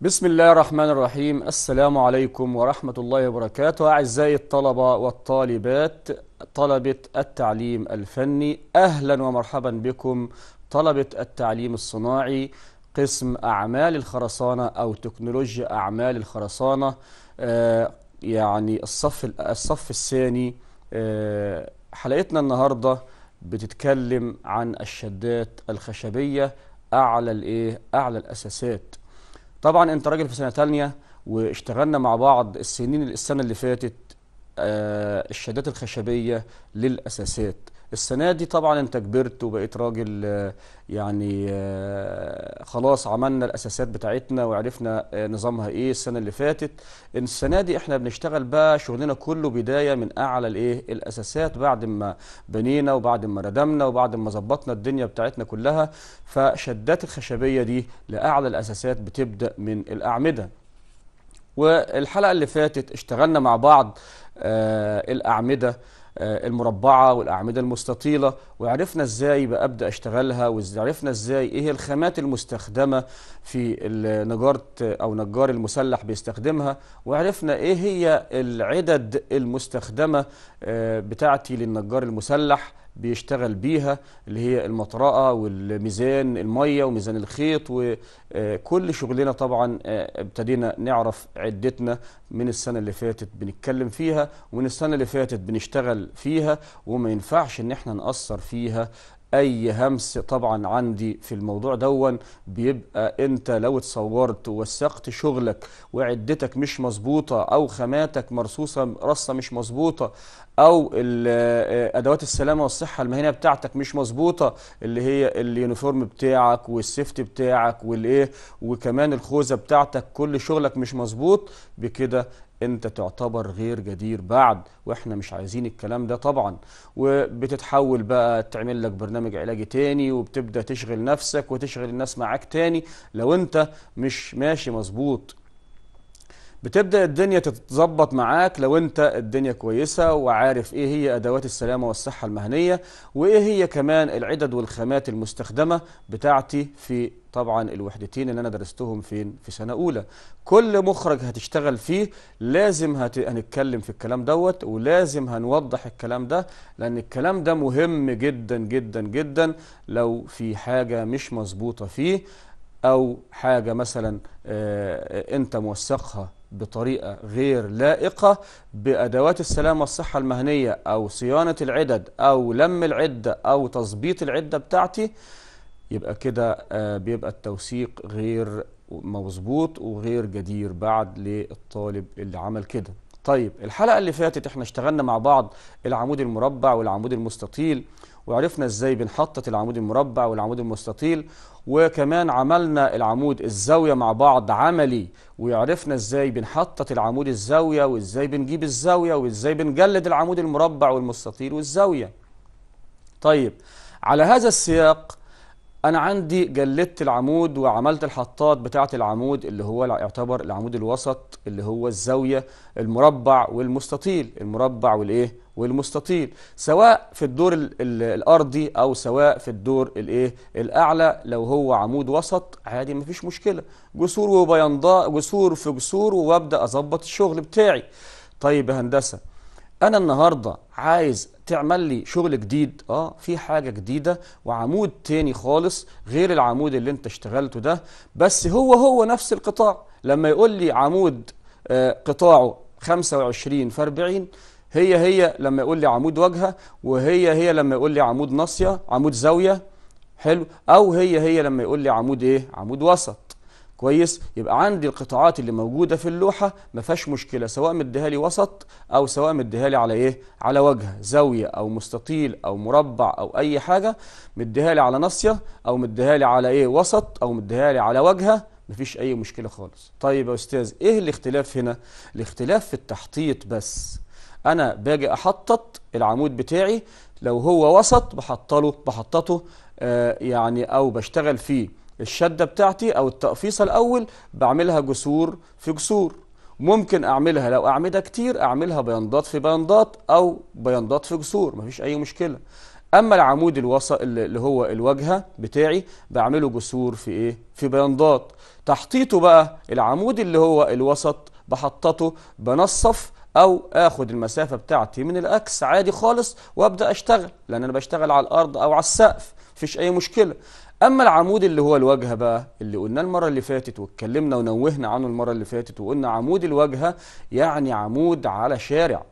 بسم الله الرحمن الرحيم السلام عليكم ورحمة الله وبركاته أعزائي الطلبة والطالبات طلبة التعليم الفني أهلا ومرحبا بكم طلبة التعليم الصناعي قسم أعمال الخرسانة أو تكنولوجيا أعمال الخرسانة آه، يعني الصف الصف الثاني آه، حلقتنا النهارده بتتكلم عن الشدات الخشبيه اعلى الايه اعلى الاساسات طبعا انت راجل في سنه تانية واشتغلنا مع بعض السنين السنه اللي فاتت آه، الشدات الخشبيه للاساسات السنه دي طبعا انت كبرت وبقيت راجل آه، يعني آه، خلاص عملنا الاساسات بتاعتنا وعرفنا آه، نظامها ايه السنه اللي فاتت السنه دي احنا بنشتغل بقى شغلنا كله بدايه من اعلى الايه الاساسات بعد ما بنينا وبعد ما ردمنا وبعد ما ظبطنا الدنيا بتاعتنا كلها فشدات الخشبيه دي لاعلى الاساسات بتبدا من الاعمده والحلقه اللي فاتت اشتغلنا مع بعض آه الاعمده آه، المربعة والأعمدة المستطيلة وعرفنا إزاي بأبدأ أشتغلها وعرفنا إزاي إيه الخامات المستخدمة في نجارة أو نجار المسلح بيستخدمها وعرفنا إيه هي العدد المستخدمة آه، بتاعتي للنجار المسلح بيشتغل بيها اللي هي المطرقة والميزان المية وميزان الخيط وكل آه، شغلنا طبعا آه، ابتدينا نعرف عدتنا من السنة اللي فاتت بنتكلم فيها ومن السنة اللي فاتت بنشتغل فيها وما ينفعش ان احنا نأثر فيها اي همس طبعا عندي في الموضوع دون بيبقى انت لو اتصورت ووثقت شغلك وعدتك مش مظبوطه او خاماتك مرصوصه رصه مش مظبوطه او ادوات السلامه والصحه المهنيه بتاعتك مش مظبوطه اللي هي اليونيفورم بتاعك والسيفتي بتاعك والايه وكمان الخوذه بتاعتك كل شغلك مش مظبوط بكده انت تعتبر غير جدير بعد واحنا مش عايزين الكلام ده طبعا وبتتحول بقى تعمل لك برنامج علاجي تاني وبتبدا تشغل نفسك وتشغل الناس معاك تاني لو انت مش ماشي مظبوط بتبدا الدنيا تتظبط معاك لو انت الدنيا كويسه وعارف ايه هي ادوات السلامه والصحه المهنيه وايه هي كمان العدد والخامات المستخدمه بتاعتي في طبعا الوحدتين اللي انا درستهم فين في سنه اولى كل مخرج هتشتغل فيه لازم هت... هنتكلم في الكلام دوت ولازم هنوضح الكلام ده لان الكلام ده مهم جدا جدا جدا لو في حاجه مش مظبوطه فيه او حاجه مثلا آه، آه، انت موثقها بطريقة غير لائقة بأدوات السلامة والصحة المهنية أو صيانة العدد أو لم العدة أو تظبيط العدة بتاعتي يبقى كده آه، بيبقى التوثيق غير مظبوط وغير جدير بعد للطالب اللي عمل كده طيب الحلقة اللي فاتت احنا اشتغلنا مع بعض العمود المربع والعمود المستطيل وعرفنا ازاي بنحطط العمود المربع والعمود المستطيل وكمان عملنا العمود الزاوية مع بعض عملي وعرفنا ازاي بنحطط العمود الزاوية وازاي بنجيب الزاوية وازاي بنجلد العمود المربع والمستطيل والزاوية طيب على هذا السياق انا عندي جلدت العمود وعملت الحطات بتاعه العمود اللي هو يعتبر العمود الوسط اللي هو الزاويه المربع والمستطيل المربع والايه والمستطيل سواء في الدور الارضي او سواء في الدور الايه الاعلى لو هو عمود وسط عادي مفيش مشكله جسور وبيضاء جسور في جسور وابدا اظبط الشغل بتاعي طيب يا هندسه انا النهارده عايز تعمل لي شغل جديد اه في حاجه جديده وعمود تاني خالص غير العمود اللي انت اشتغلته ده بس هو هو نفس القطاع لما يقول لي عمود آه قطاعه 25 في 40 هي هي لما يقول لي عمود واجهه وهي هي لما يقول لي عمود ناصيه عمود زاويه حلو او هي هي لما يقول لي عمود ايه عمود وسط كويس يبقى عندي القطاعات اللي موجوده في اللوحه ما فيهاش مشكله سواء مديها لي وسط او سواء مديها لي على ايه على وجه زاويه او مستطيل او مربع او اي حاجه مديها لي على ناصيه او مديها لي على ايه وسط او مديها لي على وجهه مفيش اي مشكله خالص طيب يا استاذ ايه الاختلاف هنا الاختلاف في التحطيط بس انا باجي احطط العمود بتاعي لو هو وسط بحطله بحططه آه يعني او بشتغل فيه الشدة بتاعتي أو التقفيصة الأول بعملها جسور في جسور ممكن أعملها لو أعمدة كتير أعملها بياضات في بياضات أو بياضات في جسور مفيش أي مشكلة أما العمود الوسط اللي هو الواجهة بتاعي بعمله جسور في إيه؟ في بياضات تحطيطه بقى العمود اللي هو الوسط بحططه بنصف او اخد المسافه بتاعتي من الاكس عادي خالص وابدا اشتغل لان انا بشتغل على الارض او على السقف مفيش اي مشكله اما العمود اللي هو الواجهه بقى اللي قلنا المره اللي فاتت واتكلمنا ونوهنا عنه المره اللي فاتت وقلنا عمود الواجهه يعني عمود على شارع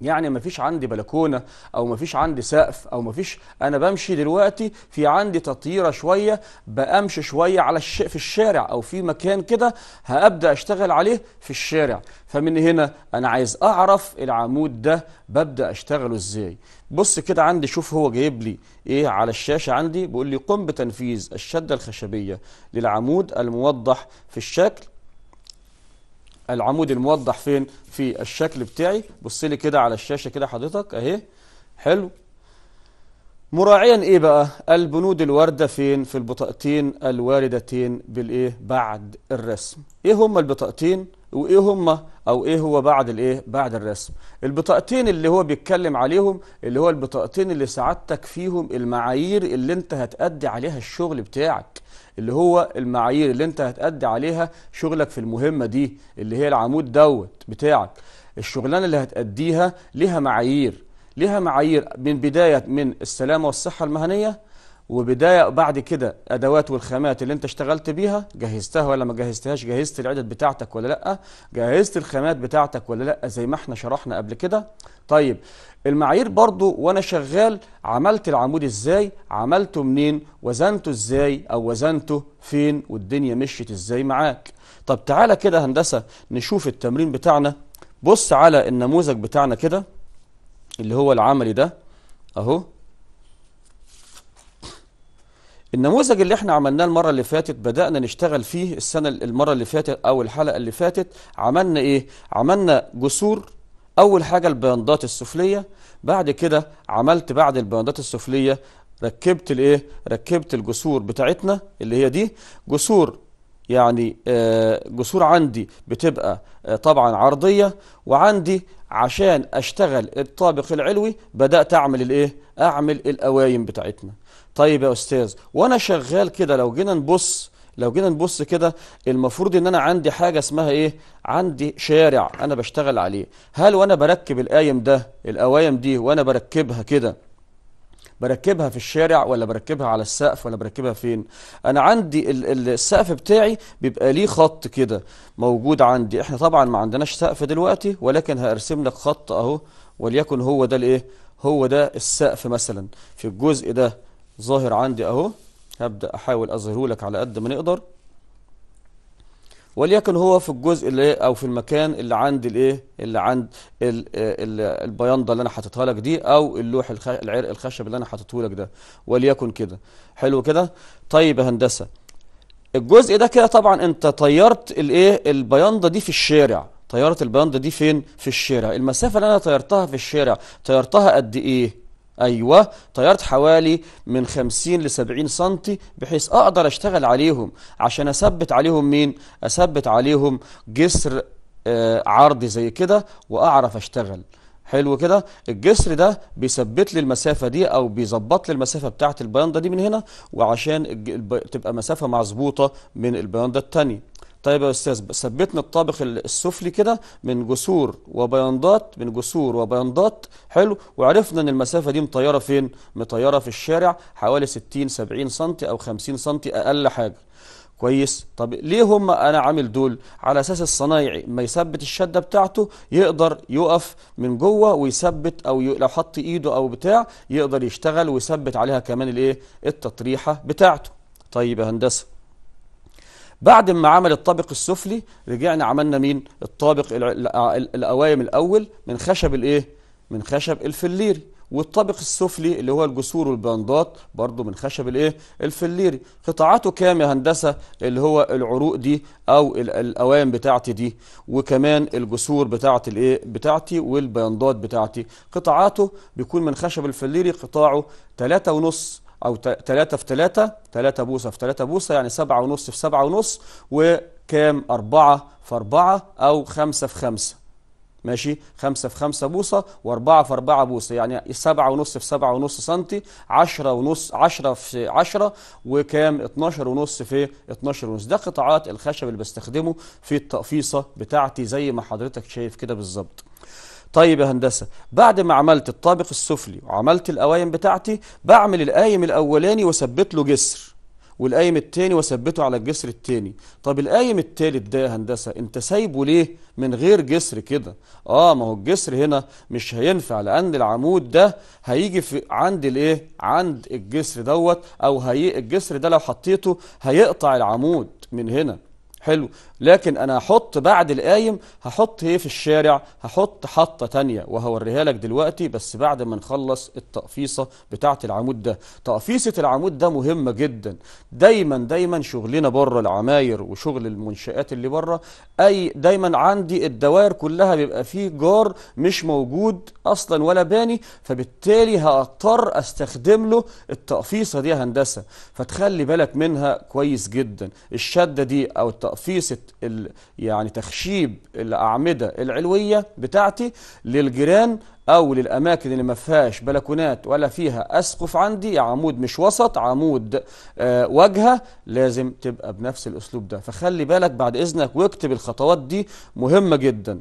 يعني ما فيش عندي بلكونه او ما فيش عندي سقف او ما فيش انا بمشي دلوقتي في عندي تطيره شويه بامشي شويه على الش... في الشارع او في مكان كده هابدا اشتغل عليه في الشارع فمن هنا انا عايز اعرف العمود ده ببدا اشتغله ازاي بص كده عندي شوف هو جايب لي ايه على الشاشه عندي بيقول لي قم بتنفيذ الشده الخشبيه للعمود الموضح في الشكل العمود الموضح فين في الشكل بتاعي بص لي كده على الشاشه كده حضرتك اهي حلو مراعيا ايه بقى البنود الوارده فين في البطاقتين الواردتين بالايه بعد الرسم ايه هما البطاقتين وايه هم او ايه هو بعد الايه بعد الرسم البطاقتين اللي هو بيتكلم عليهم اللي هو البطاقتين اللي سعادتك فيهم المعايير اللي انت هتأدي عليها الشغل بتاعك اللي هو المعايير اللي انت هتأدي عليها شغلك في المهمة دي اللي هي العمود دوت بتاعك الشغلانة اللي هتأديها ليها معايير ليها معايير من بداية من السلامة والصحة المهنية وبدايه بعد كده ادوات والخامات اللي انت اشتغلت بيها جهزتها ولا ما جهزتهاش جهزت العدد بتاعتك ولا لا جهزت الخامات بتاعتك ولا لا زي ما احنا شرحنا قبل كده طيب المعايير برضو وانا شغال عملت العمود ازاي عملته منين وزنته ازاي او وزنته فين والدنيا مشيت ازاي معاك طب تعالى كده هندسه نشوف التمرين بتاعنا بص على النموذج بتاعنا كده اللي هو العملي ده اهو النموذج اللي احنا عملناه المرة اللي فاتت بدأنا نشتغل فيه السنة المرة اللي فاتت أو الحلقة اللي فاتت عملنا إيه؟ عملنا جسور أول حاجة البياندات السفلية بعد كده عملت بعد البياندات السفلية ركبت الايه؟ ركبت الجسور بتاعتنا اللي هي دي جسور يعني آه، جسور عندي بتبقى آه، طبعا عرضية وعندي عشان اشتغل الطابق العلوي بدأت اعمل الايه اعمل القوايم بتاعتنا طيب يا أستاذ وأنا شغال كده لو جينا نبص لو جينا نبص كده المفروض ان انا عندي حاجه اسمها ايه عندي شارع انا بشتغل عليه هل وانا بركب القايم ده القوايم دي وانا بركبها كده بركبها في الشارع ولا بركبها على السقف ولا بركبها فين انا عندي السقف بتاعي بيبقى ليه خط كده موجود عندي احنا طبعا ما عندناش سقف دلوقتي ولكن هرسم لك خط اهو وليكن هو ده الايه هو ده السقف مثلا في الجزء ده ظاهر عندي اهو هبدأ احاول اظهره لك على قد ما نقدر وليكن هو في الجزء اللي او في المكان اللي عند الايه اللي عند البياضه اللي انا حاططها لك دي او اللوح العرق الخشب اللي انا حاططه لك ده وليكن كده حلو كده طيب يا هندسه الجزء ده كده طبعا انت طيرت الايه البياضه دي في الشارع طيرت البياضه دي فين في الشارع المسافه اللي انا طيرتها في الشارع طيرتها قد ايه ايوه طيرت حوالي من 50 ل 70 سم بحيث اقدر اشتغل عليهم عشان اثبت عليهم مين اثبت عليهم جسر آه عرضي زي كده واعرف اشتغل حلو كده الجسر ده بيثبت لي المسافه دي او بيظبط لي المسافه بتاعه البيانضه دي من هنا وعشان تبقى مسافه مظبوطه من البيانضه الثانيه طيب يا استاذ ثبتنا الطابق السفلي كده من جسور وبياضات من جسور وبياضات حلو وعرفنا ان المسافه دي مطيره فين مطيره في الشارع حوالي 60 70 سم او 50 سم اقل حاجه كويس طب ليه هم انا عامل دول على اساس الصنايعي ما يثبت الشده بتاعته يقدر يقف من جوه ويثبت او ي... لو حط ايده او بتاع يقدر يشتغل ويثبت عليها كمان الايه التطريحه بتاعته طيب يا هندسه بعد ما عمل الطابق السفلي رجعنا عملنا مين الطابق الاوايم الاول من خشب الايه من خشب الفليري والطابق السفلي اللي هو الجسور والبراندات برضه من خشب الايه الفليري قطاعاته كام يا هندسه اللي هو العروق دي او الاوائم بتاعتي دي وكمان الجسور بتاعه الايه بتاعتي والبراندات بتاعتي قطاعاته بيكون من خشب الفليري قطاعه 3.5 أو 3 في 3 3 بوصة في 3 بوصة يعني 7 ونص في 7 ونص وكام 4 في 4 أو 5 في 5 ماشي 5 في 5 بوصة و4 في 4 بوصة يعني 7 ونص في 7 ونص سنتي 10 ونص 10 في 10 وكام 12 ونص في 12 ونص ده قطاعات الخشب اللي بستخدمه في التقفيصة بتاعتي زي ما حضرتك شايف كده بالظبط طيب يا هندسة بعد ما عملت الطابق السفلي وعملت القوايم بتاعتي بعمل القايم الأولاني وثبت له جسر والقايم التاني وثبته على الجسر التاني طب القايم التالت ده يا هندسة انت سايبه ليه من غير جسر كده اه ما هو الجسر هنا مش هينفع لان العمود ده هيجي في عند الايه عند الجسر دوت او هي الجسر ده لو حطيته هيقطع العمود من هنا حلو لكن انا هحط بعد القايم هحط ايه في الشارع هحط حطه تانية وهوريها لك دلوقتي بس بعد ما نخلص التقفيصه بتاعه العمود ده تقفيصه العمود ده مهمه جدا دايما دايما شغلنا بره العماير وشغل المنشات اللي بره اي دايما عندي الدوائر كلها بيبقى فيه جار مش موجود اصلا ولا باني فبالتالي هضطر استخدم له التقفيصه دي هندسه فتخلي بالك منها كويس جدا الشده دي او تقفيصه يعني تخشيب الأعمدة العلوية بتاعتي للجيران أو للأماكن اللي ما فيهاش بلكونات ولا فيها أسقف عندي عمود مش وسط عمود آه واجهة لازم تبقى بنفس الأسلوب ده فخلي بالك بعد إذنك واكتب الخطوات دي مهمة جدا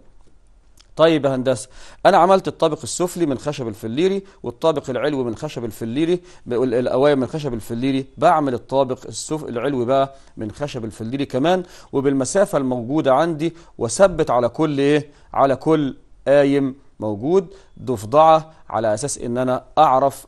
طيب يا هندسه انا عملت الطابق السفلي من خشب الفليري والطابق العلوي من خشب الفليري القوايم من خشب الفليري بعمل الطابق السف... العلوي بقى من خشب الفليري كمان وبالمسافه الموجوده عندي واثبت على كل ايه على كل قايم موجود ضفدعه على اساس ان انا اعرف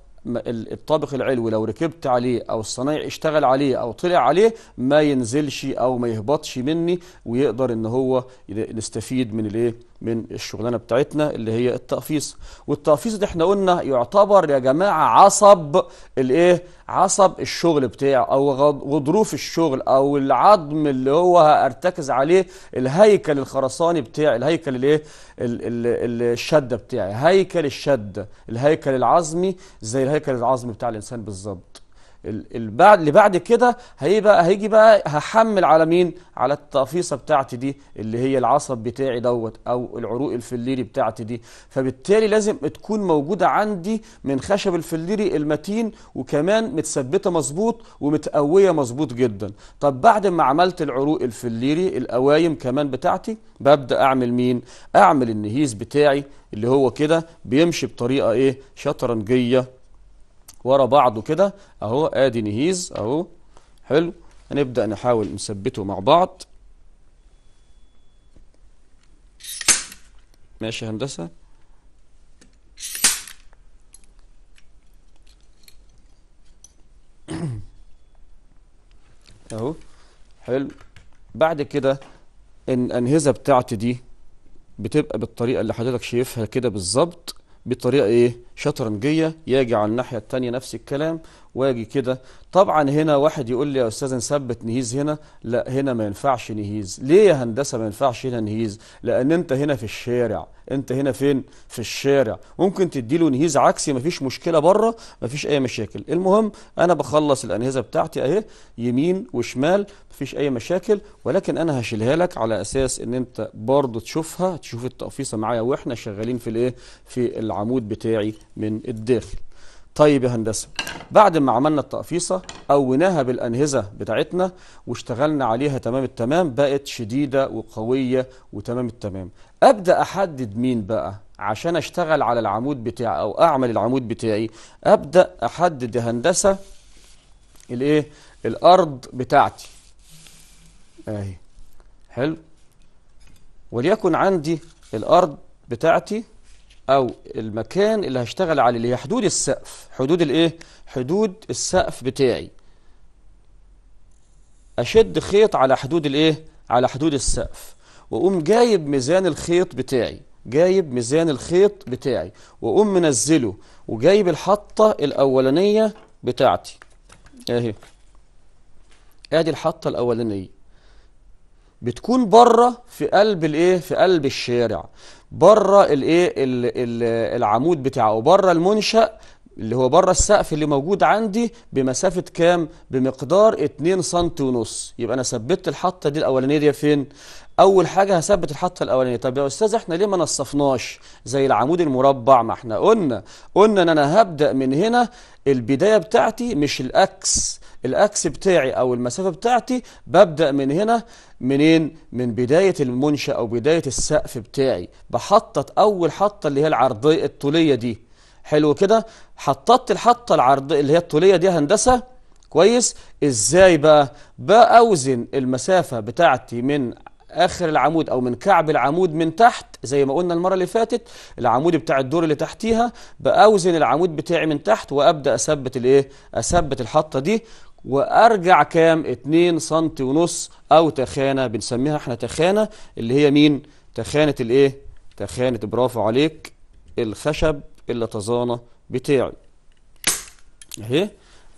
الطابق العلوي لو ركبت عليه او الصنايعي اشتغل عليه او طلع عليه ما ينزلش او ما يهبطش مني ويقدر ان هو نستفيد من الايه من الشغلانه بتاعتنا اللي هي التقفيص والتقفيص ده احنا قلنا يعتبر يا جماعه عصب الايه عصب الشغل بتاعه او غضروف الشغل او العظم اللي هو هرتكز عليه الهيكل الخرساني بتاعي الهيكل الايه الشده بتاعي هيكل الشده الهيكل العظمي زي الهيكل العظمي بتاع الانسان بالظبط البعد اللي بعد كده هيجي بقى هيجي بقى هحمل على مين على التقفيصه بتاعتي دي اللي هي العصب بتاعي دوت او العروق الفليري بتاعتي دي فبالتالي لازم تكون موجوده عندي من خشب الفليري المتين وكمان متثبته مظبوط ومتقويه مظبوط جدا طب بعد ما عملت العروق الفليري القوايم كمان بتاعتي ببدا اعمل مين اعمل النهيز بتاعي اللي هو كده بيمشي بطريقه ايه شطرنجيه ورا بعضه كده اهو ادي نهيز اهو حلو هنبدأ نحاول نثبته مع بعض ماشي هندسة اهو حلو بعد كده الانهزه بتاعتي دي بتبقى بالطريقه اللي حضرتك شايفها كده بالظبط بطريقه ايه شطرنجيه يجي على الناحيه الثانيه نفس الكلام واجي كده طبعا هنا واحد يقول لي يا استاذ نثبت نهيز هنا لا هنا ما ينفعش نهيز ليه يا هندسه ما ينفعش هنا نهيز لان انت هنا في الشارع انت هنا فين في الشارع ممكن تديله نهيز عكسي ما فيش مشكله بره ما فيش اي مشاكل المهم انا بخلص الانهزه بتاعتي اهي يمين وشمال ما فيش اي مشاكل ولكن انا هشيلها لك على اساس ان انت برضو تشوفها تشوف التقفيصه معايا واحنا شغالين في الايه في العمود بتاعي من الداخل طيب يا هندسه بعد ما عملنا التقفيصه قويناها بالانهزه بتاعتنا واشتغلنا عليها تمام التمام بقت شديده وقويه وتمام التمام ابدا احدد مين بقى عشان اشتغل على العمود بتاعي او اعمل العمود بتاعي ابدا احدد يا هندسه الايه الارض بتاعتي اهي حلو وليكن عندي الارض بتاعتي او المكان اللي هشتغل عليه اللي هي حدود السقف حدود الايه حدود السقف بتاعي اشد خيط على حدود الايه على حدود السقف واقوم جايب ميزان الخيط بتاعي جايب ميزان الخيط بتاعي واقوم منزله وجايب الحطه الاولانيه بتاعتي اهي ادي الحطه الاولانيه بتكون بره في قلب الايه في قلب الشارع بره الايه العمود بتاعه بره المنشأ اللي هو بره السقف اللي موجود عندي بمسافة كام؟ بمقدار 2 سم ونص يبقى أنا ثبت الحطة دي الأولانية دي فين؟ اول حاجه هثبت الحطه الاولانيه طب يا استاذ احنا ليه ما نصفناش زي العمود المربع ما احنا قلنا قلنا ان انا هبدا من هنا البدايه بتاعتي مش الاكس الاكس بتاعي او المسافه بتاعتي ببدا من هنا منين من بدايه المنشا او بدايه السقف بتاعي بحطط اول حطه اللي هي العرضيه الطوليه دي حلو كده حططت الحطه العرضيه اللي هي الطوليه دي هندسه كويس ازاي بقى باوزن المسافه بتاعتي من اخر العمود او من كعب العمود من تحت زي ما قلنا المره اللي فاتت العمود بتاع الدور اللي تحتيها باوزن العمود بتاعي من تحت وابدا اثبت الايه اثبت الحطه دي وارجع كام 2 سم ونص او تخانه بنسميها احنا تخانه اللي هي مين تخانه الايه تخانه برافو عليك الخشب اللتظانه بتاعي اهي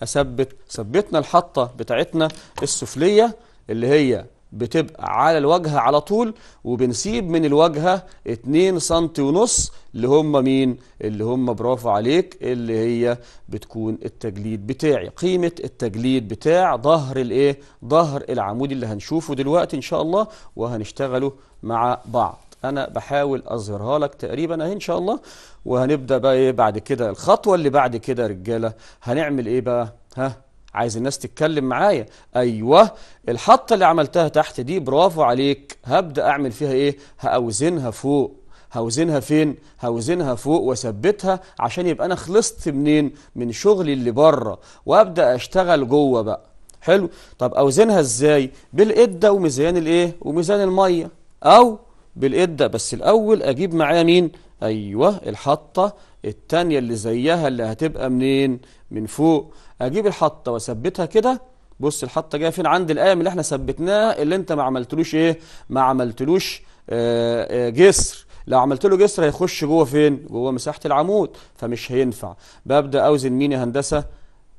اثبت ثبتنا الحطه بتاعتنا السفليه اللي هي بتبقى على الواجهة على طول وبنسيب من الواجهة 2 سم ونص اللي هم مين اللي هم برافو عليك اللي هي بتكون التجليد بتاعي قيمة التجليد بتاع ظهر الايه ظهر العمود اللي هنشوفه دلوقتي ان شاء الله وهنشتغله مع بعض انا بحاول اظهرها لك تقريبا اهي ان شاء الله وهنبدا بقى ايه بعد كده الخطوه اللي بعد كده رجاله هنعمل ايه بقى ها عايز الناس تتكلم معايا ايوه الحطه اللي عملتها تحت دي برافو عليك هبدا اعمل فيها ايه هاوزنها فوق هوزنها فين هوزنها فوق واثبتها عشان يبقى انا خلصت منين من شغلي اللي بره وابدا اشتغل جوه بقى حلو طب اوزنها ازاي بالقده وميزان الايه وميزان الميه او بالقده بس الاول اجيب معايا مين ايوه الحطه التانية اللي زيها اللي هتبقى منين من فوق اجيب الحطه واثبتها كده بص الحطه جايه فين عند الايه اللي احنا ثبتناها اللي انت ما عملتلوش ايه ما عملتلوش آه، آه، جسر لو عملت له جسر هيخش جوه فين جوه مساحه العمود فمش هينفع ببدا اوزن مين يا هندسه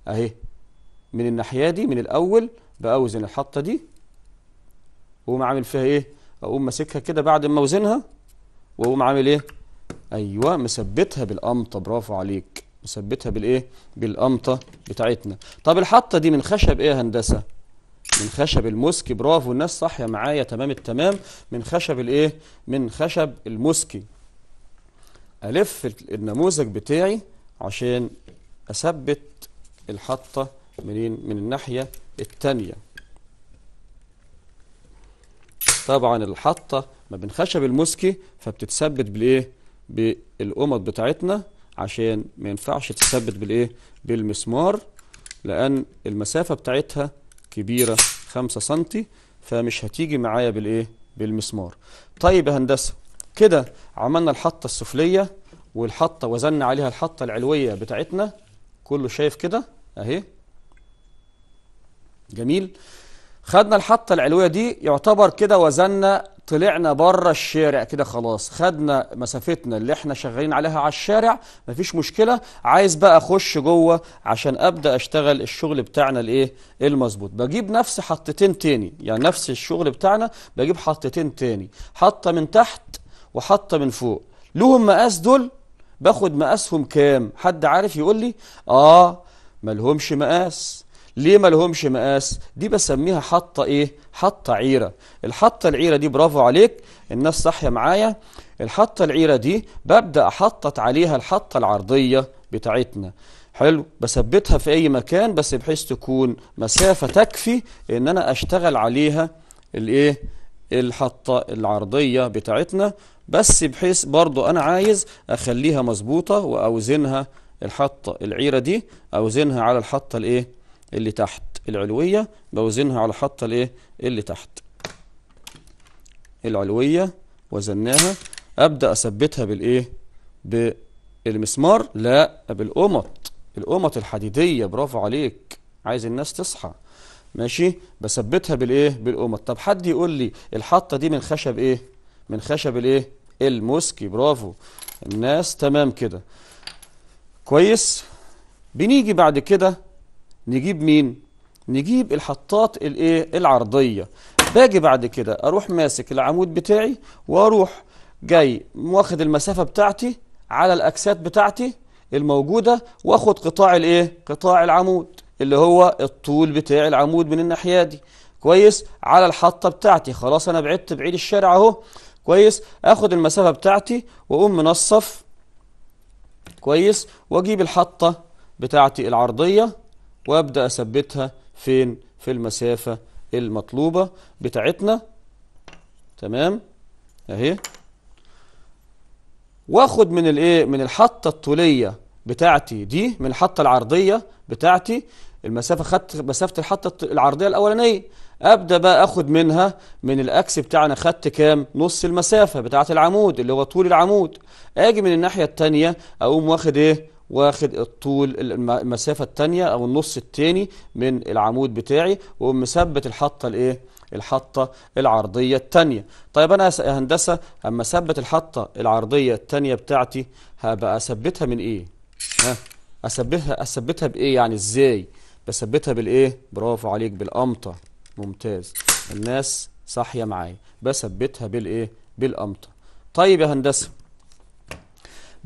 اهي من الناحيه دي من الاول باوزن الحطه دي واقوم عامل فيها ايه اقوم ماسكها كده بعد ما اوزنها واقوم عامل ايه ايوه مثبتها بالقمطه برافو عليك نثبتها بالايه بالقمطه بتاعتنا طب الحطه دي من خشب ايه يا هندسه من خشب الموسكي برافو الناس صاحيه معايا تمام التمام من خشب الايه من خشب المسكي الف النموذج بتاعي عشان اثبت الحطه منين من الناحيه الثانيه طبعا الحطه ما بين خشب المسكي فبتتثبت بالايه بالقمط بتاعتنا عشان ما ينفعش تثبت بالايه بالمسمار لان المسافه بتاعتها كبيره 5 سم فمش هتيجي معايا بالايه بالمسمار طيب يا هندسه كده عملنا الحطه السفليه والحطه وزننا عليها الحطه العلويه بتاعتنا كله شايف كده اهي جميل خدنا الحطه العلويه دي يعتبر كده وزننا طلعنا بره الشارع كده خلاص خدنا مسافتنا اللي احنا شغالين عليها على الشارع مفيش مشكله عايز بقى اخش جوه عشان ابدا اشتغل الشغل بتاعنا الايه المظبوط بجيب نفس حطتين تاني يعني نفس الشغل بتاعنا بجيب حطتين تاني حطه من تحت وحطه من فوق لهم مقاس دول باخد مقاسهم كام حد عارف يقول لي اه ملهمش مقاس ليه ما لهمش مقاس دي بسميها حطة ايه حطة عيرة الحطة العيرة دي برافو عليك الناس صاحية معايا الحطة العيرة دي ببدأ حطت عليها الحطة العرضية بتاعتنا حلو بثبتها في اي مكان بس بحيث تكون مسافة تكفي ان انا اشتغل عليها الايه الحطة العرضية بتاعتنا بس بحيث برضو انا عايز اخليها مظبوطة واوزنها الحطة العيرة دي اوزنها على الحطة الايه اللي تحت العلوية بوزنها على حطة الايه اللي تحت العلوية وزناها ابدأ اثبتها بالايه بالمسمار لا بالقمط القمط الحديدية برافو عليك عايز الناس تصحى ماشي بثبتها بالايه بالقمط طب حد يقول لي الحطة دي من خشب ايه من خشب الايه الموسكي برافو الناس تمام كده كويس بنيجي بعد كده نجيب مين نجيب الحطات الايه العرضيه باجي بعد كده اروح ماسك العمود بتاعي واروح جاي واخد المسافه بتاعتي على الاكسات بتاعتي الموجوده واخد قطاع الايه قطاع العمود اللي هو الطول بتاع العمود من الناحيه دي كويس على الحطه بتاعتي خلاص انا بعدت بعيد الشارع اهو كويس اخد المسافه بتاعتي واقوم منصف كويس واجيب الحطه بتاعتي العرضيه وابدا اثبتها فين في المسافه المطلوبه بتاعتنا تمام اهي واخد من الايه من الحطه الطوليه بتاعتي دي من الحطه العرضيه بتاعتي المسافه خدت مسافه الحطه العرضيه الاولانيه ابدا بقى اخد منها من الاكس بتاعنا خدت كام نص المسافه بتاعه العمود اللي هو طول العمود اجي من الناحيه الثانيه اقوم واخد ايه واخد الطول المسافة الثانيه او النص الثاني من العمود بتاعي ومثبت الحطة الايه الحطة العرضية الثانيه طيب انا يا هندسة اما اثبت الحطة العرضية الثانيه بتاعتي هبقى اثبتها من ايه ها اثبتها اثبتها بايه يعني ازاي بثبتها بالايه برافو عليك بالامطة ممتاز الناس صاحية معايا بثبتها بالايه بالامطة طيب يا هندسة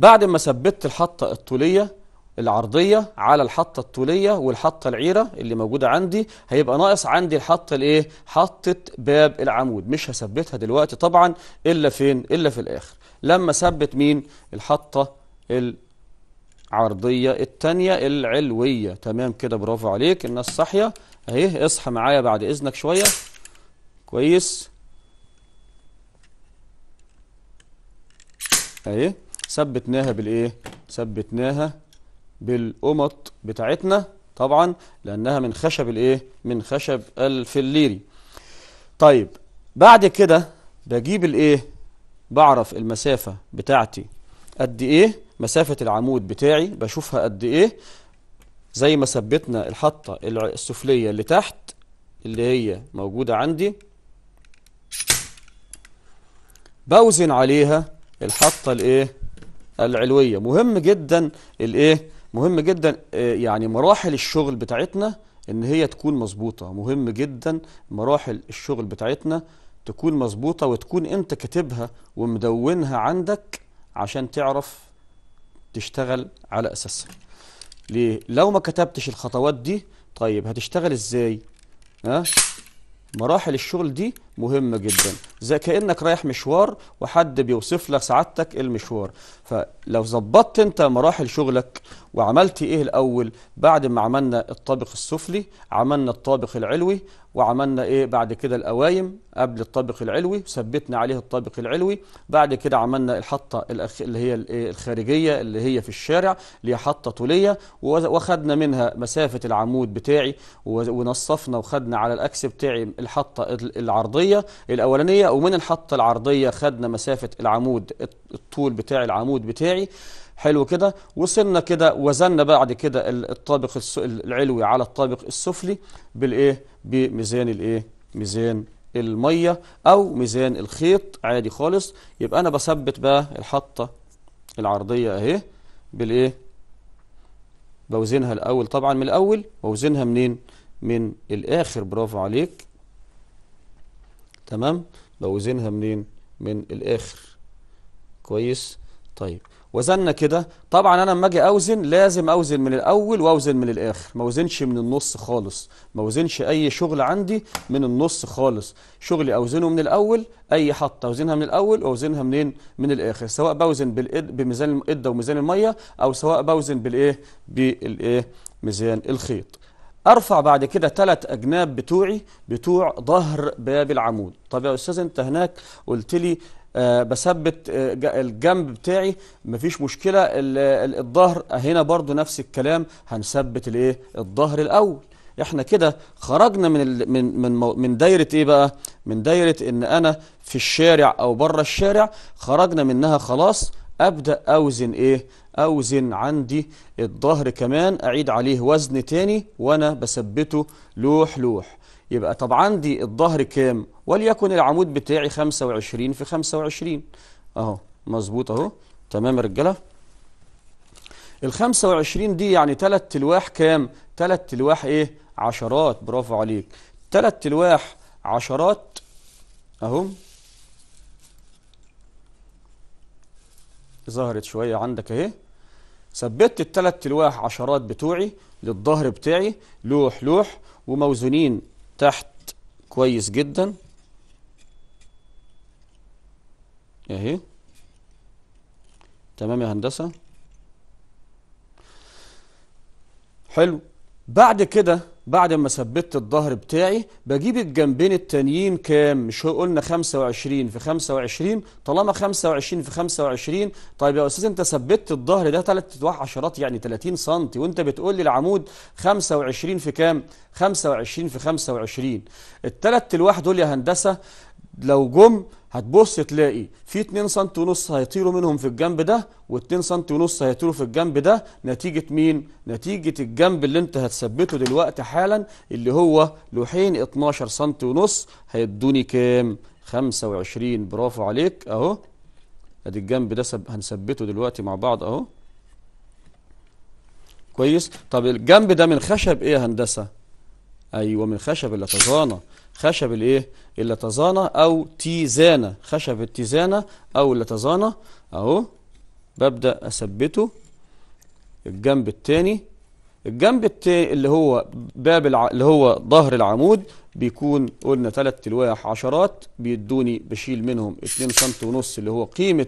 بعد ما ثبتت الحطة الطولية العرضية على الحطة الطولية والحطة العيرة اللي موجودة عندي هيبقى ناقص عندي الحطة الايه حطة باب العمود مش هثبتها دلوقتي طبعا الا فين الا في الاخر لما ثبت مين الحطة العرضية التانية العلوية تمام كده برافو عليك الناس صاحية اهي اصحى معايا بعد اذنك شوية كويس اهي ثبتناها بالايه ثبتناها بالقمط بتاعتنا طبعا لانها من خشب الايه من خشب الفليري طيب بعد كده بجيب الايه بعرف المسافة بتاعتي قد ايه مسافة العمود بتاعي بشوفها قد ايه زي ما ثبتنا الحطة السفلية اللي تحت اللي هي موجودة عندي بوزن عليها الحطة الايه العلوية مهم جدا الايه مهم جدا آه، يعني مراحل الشغل بتاعتنا ان هي تكون مظبوطة مهم جدا مراحل الشغل بتاعتنا تكون مظبوطة وتكون انت كاتبها ومدونها عندك عشان تعرف تشتغل على اساسها ليه لو ما كتبتش الخطوات دي طيب هتشتغل ازاي ها مراحل الشغل دي مهم جدا زي كانك رايح مشوار وحد بيوصف لك سعادتك المشوار فلو ظبطت انت مراحل شغلك وعملت ايه الاول بعد ما عملنا الطابق السفلي عملنا الطابق العلوي وعملنا ايه بعد كده القوايم قبل الطابق العلوي ثبتنا عليه الطابق العلوي بعد كده عملنا الحطه اللي هي ايه الخارجيه اللي هي في الشارع اللي هي حطه طوليه وخدنا منها مسافه العمود بتاعي ونصفنا وخدنا على الاكس بتاعي الحطه العرضيه العرضية الأولانية ومن الحطة العرضية خدنا مسافة العمود الطول بتاع العمود بتاعي حلو كده وصلنا كده وزننا بعد كده الطابق العلوي على الطابق السفلي بالايه بميزان الايه ميزان الميه او ميزان الخيط عادي خالص يبقى انا بثبت بقى الحطه العرضيه اهي بالايه بوزنها الاول طبعا من الاول ووزنها منين من الاخر برافو عليك تمام بوزنها منين من الاخر كويس طيب وزننا كده طبعا انا لما اجي اوزن لازم اوزن من الاول واوزن من الاخر ما اوزنش من النص خالص ما اوزنش اي شغل عندي من النص خالص شغلي اوزنه من الاول اي حطه اوزنها من الاول واوزنها منين من الاخر سواء بوزن بالإد بميزان الاده وميزان الميه او سواء بوزن بالايه بالايه ميزان الخيط ارفع بعد كده ثلاث اجناب بتوعي بتوع ظهر باب العمود طب يا استاذ انت هناك قلت لي أه بثبت أه الجنب بتاعي مفيش مشكله الظهر هنا برضو نفس الكلام هنثبت الايه الظهر الاول احنا كده خرجنا من من من من دايره ايه بقى من دايره ان انا في الشارع او بره الشارع خرجنا منها خلاص أبدأ أوزن إيه أوزن عندي الظهر كمان أعيد عليه وزن تاني وأنا بثبته لوح لوح يبقى طب عندي الظهر كام وليكن العمود بتاعي 25 في 25 أهو مظبوط أهو تمام يا رجالة ال 25 دي يعني تلات تلواح كام تلات تلواح إيه عشرات برافو عليك تلات تلواح عشرات أهو ظهرت شوية عندك اهي ثبتت الثلاث تلواح عشرات بتوعي للظهر بتاعي لوح لوح وموزونين تحت كويس جدا اهي تمام يا هندسة حلو بعد كده بعد ما ثبت الظهر بتاعي بجيب الجنبين التانيين كام مش قلنا 25 في 25 طالما 25 في 25 طيب يا استاذ انت ثبت الظهر ده 3 عشرات يعني 30 سم وانت بتقول لي العمود 25 في كام 25 في 25 الثلاث الواح دول يا هندسه لو جم هتبص تلاقي في 2 سم ونص هيطيروا منهم في الجنب ده و2 سم ونص هيطيروا في الجنب ده نتيجة مين؟ نتيجة الجنب اللي انت هتثبته دلوقتي حالا اللي هو لوحين 12 سم ونص هيدوني كام؟ 25 برافو عليك اهو ادي الجنب ده سب... هنثبته دلوقتي مع بعض اهو كويس طب الجنب ده من خشب ايه يا هندسة؟ ايوه من خشب اللتزانه خشب الايه اللتزانة او تيزانة خشب التيزانة او اللتزانة اهو ببدأ اثبته الجنب التاني الجنب التاني اللي هو باب الع... اللي هو ظهر العمود بيكون قلنا ثلاث تلواح عشرات بيدوني بشيل منهم 2 سم ونص اللي هو قيمة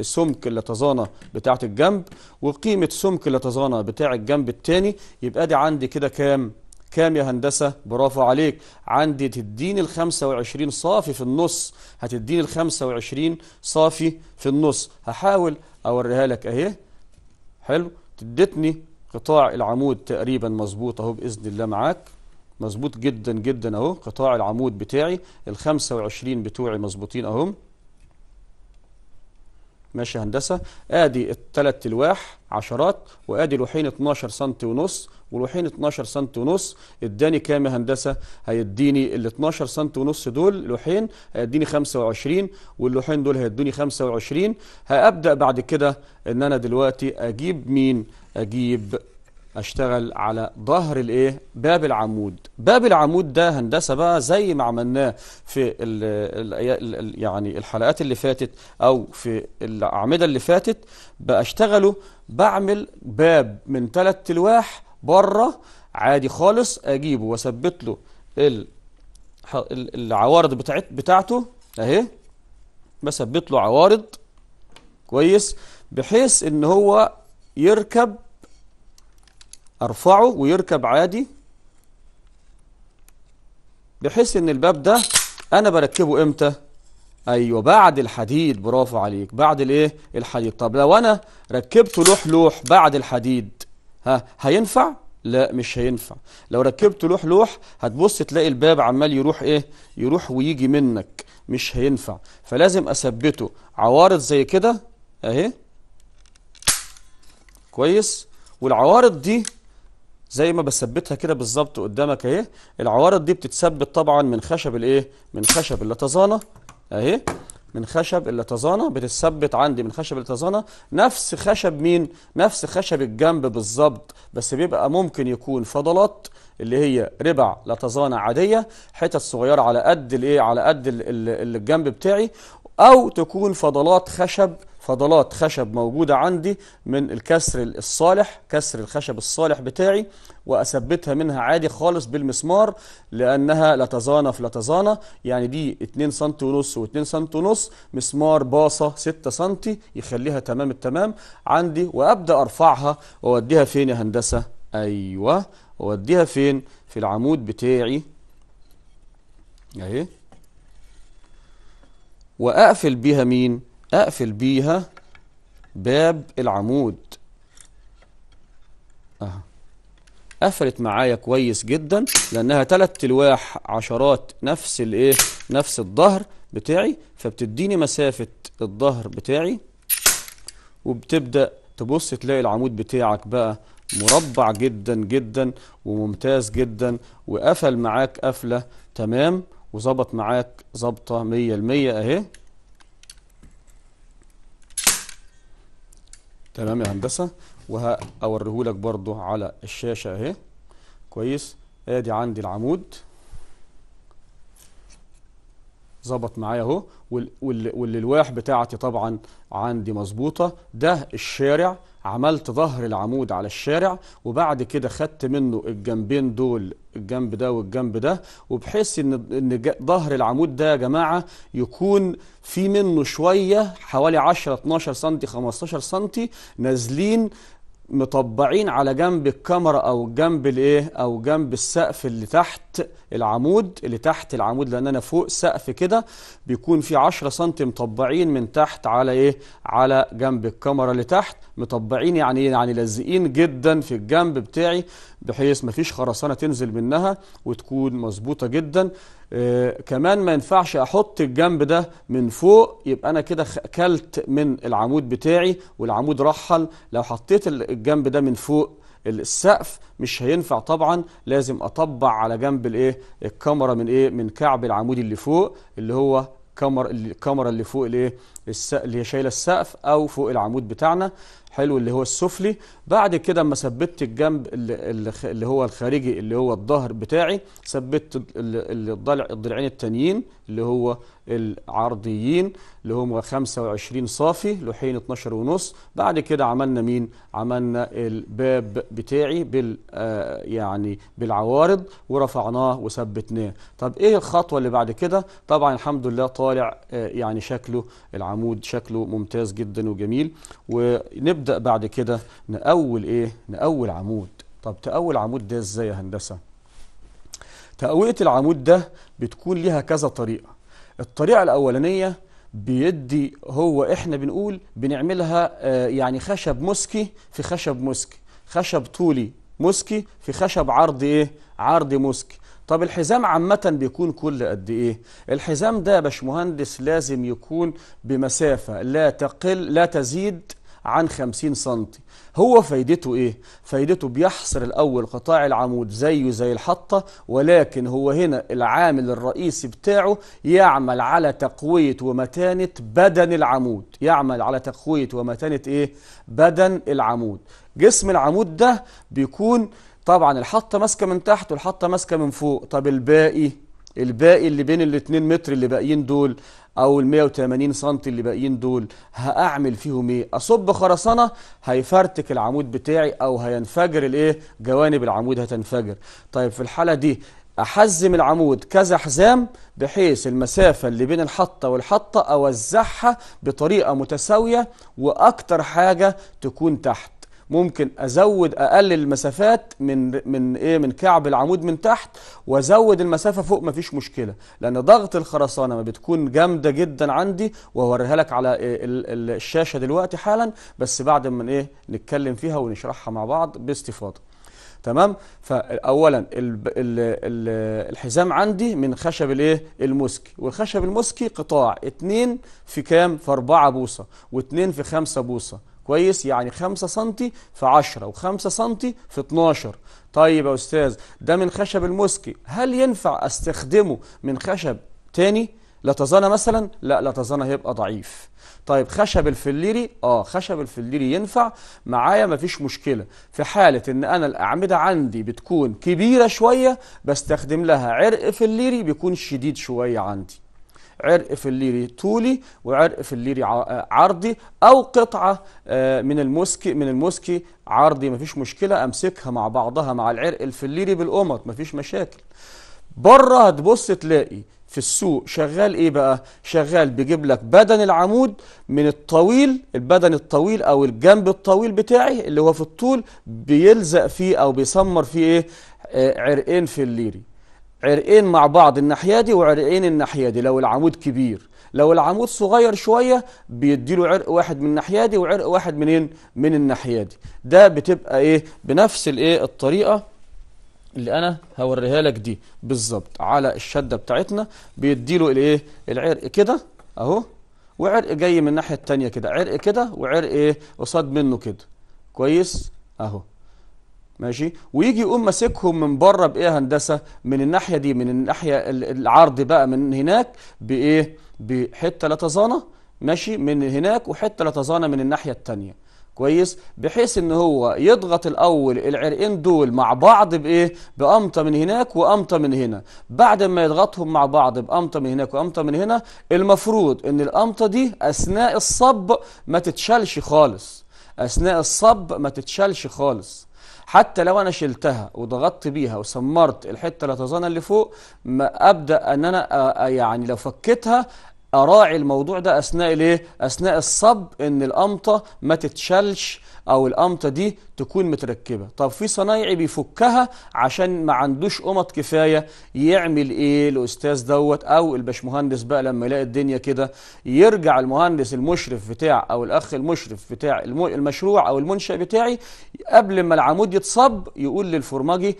السمك اللتزانة بتاعة الجنب وقيمة سمك اللتزانة بتاع الجنب التاني يبقى دي عندي كده كام؟ كام يا هندسة برافو عليك عندي تديني ال 25 صافي في النص هتديني ال 25 صافي في النص هحاول اوريها لك اهي حلو تدتني قطاع العمود تقريبا مظبوط اهو باذن الله معاك مظبوط جدا جدا اهو قطاع العمود بتاعي ال 25 بتوعي مظبوطين أهو ماشي هندسة ادي الثلاث الواح عشرات وادي لوحين 12 سم ونص ولوحين 12 سم ونص اداني كام يا هندسه هيديني ال 12 سم ونص دول لوحين هيديني 25 واللوحين دول هيدوني 25 هابدا بعد كده ان انا دلوقتي اجيب مين اجيب اشتغل على ظهر الايه باب العمود باب العمود ده هندسه بقى زي ما عملناه في الـ الـ يعني الحلقات اللي فاتت او في الاعمده اللي فاتت بشتغله بعمل باب من ثلاث تلواح بره عادي خالص اجيبه واثبت له العوارض بتاعت بتاعته اهي بثبت له عوارض كويس بحيث ان هو يركب ارفعه ويركب عادي بحيث ان الباب ده انا بركبه امتى ايوه بعد الحديد برافو عليك بعد الايه الحديد طب لو انا ركبته لوح لوح بعد الحديد ها هينفع لا مش هينفع لو ركبت لوح لوح هتبص تلاقي الباب عمال يروح ايه يروح ويجي منك مش هينفع فلازم اثبته عوارض زي كده اهي كويس والعوارض دي زي ما بثبتها كده بالظبط قدامك اهي العوارض دي بتتثبت طبعا من خشب الايه من خشب اللتزانه اهي من خشب اللتزانه بتتثبت عندي من خشب اللتزانه نفس خشب مين نفس خشب الجنب بالظبط بس بيبقى ممكن يكون فضلات اللي هي ربع لتزانه عاديه حتت صغيره على قد الايه على قد الجنب بتاعي او تكون فضلات خشب فضلات خشب موجودة عندي من الكسر الصالح كسر الخشب الصالح بتاعي وأثبتها منها عادي خالص بالمسمار لأنها لا تزانة في لا تزانة يعني دي 2 سم ونص و2 سم ونص مسمار باصة 6 سم يخليها تمام التمام عندي وأبدأ أرفعها وأوديها فين يا هندسة أيوه وأوديها فين في العمود بتاعي أهي وأقفل بيها مين أقفل بيها باب العمود أه. قفلت معايا كويس جدا لأنها تلات تلواح عشرات نفس الايه نفس الظهر بتاعي فبتديني مسافة الظهر بتاعي وبتبدأ تبص تلاقي العمود بتاعك بقى مربع جدا جدا وممتاز جدا وقفل معاك قفلة تمام وظبط معاك ظبطة مية المية اهي تمام يا هندسه وهوريهولك برضو على الشاشه اهي كويس ادي عندي العمود ظبط معايا اهو واللواح بتاعتي طبعا عندي مظبوطه ده الشارع عملت ظهر العمود على الشارع وبعد كده خدت منه الجنبين دول الجنب ده والجنب ده وبحيث ان ان ظهر العمود ده يا جماعه يكون في منه شويه حوالي 10 12 سم 15 سم نازلين مطبعين على جنب الكاميرا او جنب الايه او جنب السقف اللي تحت العمود اللي تحت العمود لان انا فوق سقف كده بيكون في 10 سم مطبعين من تحت على ايه على جنب الكاميرا اللي تحت مطبعين يعني إيه؟ يعني لازقين جدا في الجنب بتاعي بحيث مفيش خرسانه تنزل منها وتكون مظبوطه جدا آه، كمان ما ينفعش احط الجنب ده من فوق يبقى انا كده اكلت من العمود بتاعي والعمود رحل لو حطيت الجنب ده من فوق السقف مش هينفع طبعا لازم اطبع على جنب الايه الكاميرا من ايه من كعب العمود اللي فوق اللي هو كاميرا الكاميرا اللي فوق الايه اللي هي شايله السقف او فوق العمود بتاعنا حلو اللي هو السفلي بعد كده اما ثبتت الجنب اللي, هو الخارجي اللي هو الظهر بتاعي ثبتت الضلع الضلعين التانيين اللي هو العرضيين اللي هم 25 صافي لوحين 12 ونص بعد كده عملنا مين عملنا الباب بتاعي بال آه، يعني بالعوارض ورفعناه وثبتناه طب ايه الخطوه اللي بعد كده طبعا الحمد لله طالع آه، يعني شكله العمود شكله ممتاز جدا وجميل ونبدا بعد كده نأول ايه نأول عمود طب تأول عمود ده ازاي يا هندسه تقويه العمود ده بتكون ليها كذا طريقه الطريقة الأولانية بيدي هو احنا بنقول بنعملها آه، يعني خشب مسكي في خشب مسكي خشب طولي مسكي في خشب عرض ايه عرض مسكي طب الحزام عامة بيكون كل قد ايه؟ الحزام ده يا باشمهندس لازم يكون بمسافة لا تقل لا تزيد عن 50 سم هو فايدته ايه فايدته بيحصر الاول قطاع العمود زيه زي الحطة ولكن هو هنا العامل الرئيسي بتاعه يعمل على تقوية ومتانة بدن العمود يعمل على تقوية ومتانة ايه بدن العمود جسم العمود ده بيكون طبعا الحطة ماسكة من تحت والحطة ماسكة من فوق طب الباقي الباقي اللي بين ال 2 متر اللي باقيين دول او ال 180 سم اللي باقيين دول هاعمل فيهم ايه اصب خرسانه هيفرتك العمود بتاعي او هينفجر الايه جوانب العمود هتنفجر طيب في الحاله دي احزم العمود كذا حزام بحيث المسافة اللي بين الحطة والحطة اوزعها بطريقة متساوية واكتر حاجة تكون تحت ممكن ازود اقلل المسافات من من ايه من كعب العمود من تحت وازود المسافه فوق مفيش مشكله لان ضغط الخرسانه ما بتكون جامده جدا عندي وهوريها لك على إيه، الشاشه دلوقتي حالا بس بعد ما ايه نتكلم فيها ونشرحها مع بعض باستفاضه تمام فاولا الحزام عندي من خشب الايه المسكي والخشب المسكي قطاع 2 في كام في 4 بوصه و2 في 5 بوصه كويس يعني 5 سم في 10 و5 سم في 12 طيب يا استاذ ده من خشب المسكي هل ينفع استخدمه من خشب تاني لاتزانا مثلا لا لاتزانا هيبقى ضعيف طيب خشب الفليري اه خشب الفليري ينفع معايا مفيش مشكله في حاله ان انا الاعمده عندي بتكون كبيره شويه بستخدم لها عرق فليري بيكون شديد شويه عندي عرق في الليري طولي وعرق في الليري آه، عرضي او قطعه آه، من الموسكي من الموسكي عرضي مفيش مشكله امسكها مع بعضها مع العرق الفليري بالقمط مفيش مشاكل بره هتبص تلاقي في السوق شغال ايه بقى شغال بيجيب لك بدن العمود من الطويل البدن الطويل او الجنب الطويل بتاعي اللي هو في الطول بيلزق فيه او بيسمر فيه ايه آه، عرقين في الليري عرقين مع بعض الناحيه دي وعرقين الناحيه دي لو العمود كبير لو العمود صغير شويه بيديله عرق واحد من الناحيه دي وعرق واحد منين من الناحيه دي ده بتبقى ايه بنفس الايه الطريقه اللي انا هوريها لك دي بالظبط على الشده بتاعتنا بيديله الايه العرق كده اهو وعرق جاي من الناحيه التانية كده عرق كده وعرق ايه قصاد منه كده كويس اهو ماشي ويجي يقوم ماسكهم من بره بايه هندسه من الناحيه دي من الناحيه العرض بقى من هناك بايه بحته لا تزانى ماشي من هناك وحته لا تزانى من الناحيه الثانيه كويس بحيث ان هو يضغط الاول العرقين دول مع بعض بايه بامطه من هناك وامطه من هنا بعد ما يضغطهم مع بعض بامطه من هناك وامطه من هنا المفروض ان الامطه دي اثناء الصب ما تتشالش خالص اثناء الصب ما تتشالش خالص حتى لو انا شلتها وضغطت بيها وسمرت الحته اللي اللي فوق ما ابدا ان انا آه، آه، يعني لو فكيتها اراعي الموضوع ده اثناء الايه اثناء الصب ان الامطه ما تتشلش او الامطه دي تكون متركبه طب في صنايعي بيفكها عشان ما عندوش قمط كفايه يعمل ايه الاستاذ دوت او البشمهندس بقى لما يلاقي الدنيا كده يرجع المهندس المشرف بتاع او الاخ المشرف بتاع المشروع او المنشا بتاعي قبل ما العمود يتصب يقول للفرمجي